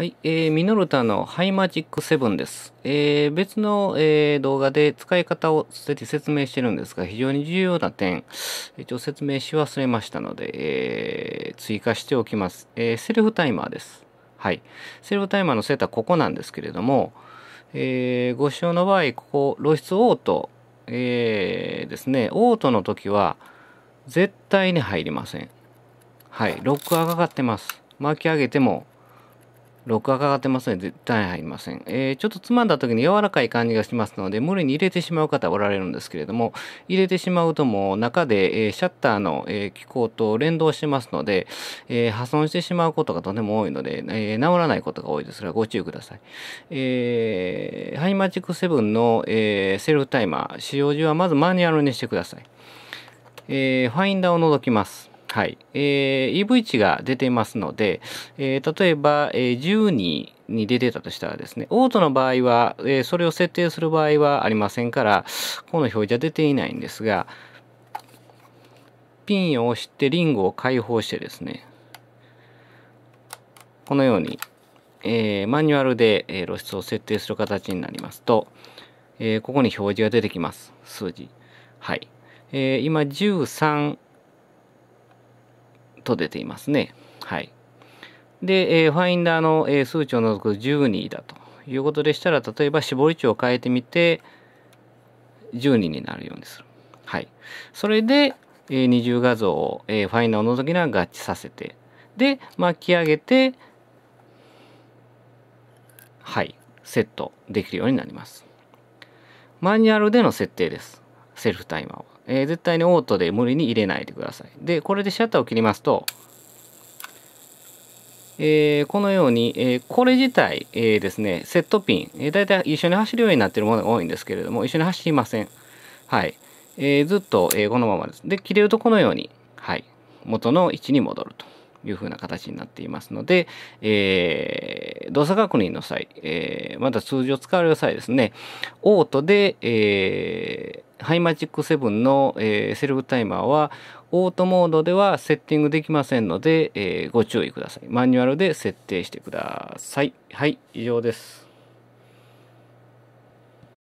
はい、えー、ミノルタのハイマジック7です。えー、別の、えー、動画で使い方を説明してるんですが、非常に重要な点、一応説明し忘れましたので、えー、追加しておきます、えー。セルフタイマーです。はい。セルフタイマーのセーターここなんですけれども、えー、ご使用の場合、ここ、露出オート、えー、ですね、オートの時は、絶対に入りません。はい。ロックがかかってます。巻き上げても録画かかってますので絶対入りません。えー、ちょっとつまんだ時に柔らかい感じがしますので、無理に入れてしまう方おられるんですけれども、入れてしまうともう中で、えー、シャッターの、えー、機構と連動しますので、えー、破損してしまうことがとても多いので、えー、治らないことが多いですが、ご注意ください。えー、ハイマジック7の、えー、セルフタイマー、使用時はまずマニュアルにしてください。えー、ファインダーを除きます。はい。えー、EV 値が出ていますので、えー、例えば、えー、10にに出てたとしたらですね、オートの場合は、えー、それを設定する場合はありませんから、この表示は出ていないんですが、ピンを押してリングを解放してですね、このように、えー、マニュアルで、え露出を設定する形になりますと、えー、ここに表示が出てきます。数字。はい。えー、今13、と出ていますね。はい。で、えー、ファインダーの、え数値を除く12だということでしたら、例えば絞り値を変えてみて、1 2になるようにする。はい。それで、えー、二重画像を、えー、ファインダーを除きながら合致させて、で、巻き上げて、はい、セットできるようになります。マニュアルでの設定です。セルフタイマーは。えー、絶対にオートで無理に入れないでください。で、これでシャッターを切りますと、えー、このように、えー、これ自体、えー、ですね、セットピン、えー、大体一緒に走るようになってるものが多いんですけれども、一緒に走りません。はい。えー、ずっと、えー、このままです。で、切れるとこのように、はい、元の位置に戻るというふうな形になっていますので、えー、動作確認の際、えー、また通常使われる際ですね、オートで、えー、ハイマジック7の、えー、セルフタイマーはオートモードではセッティングできませんので、えー、ご注意ください。マニュアルで設定してください。はい、以上です。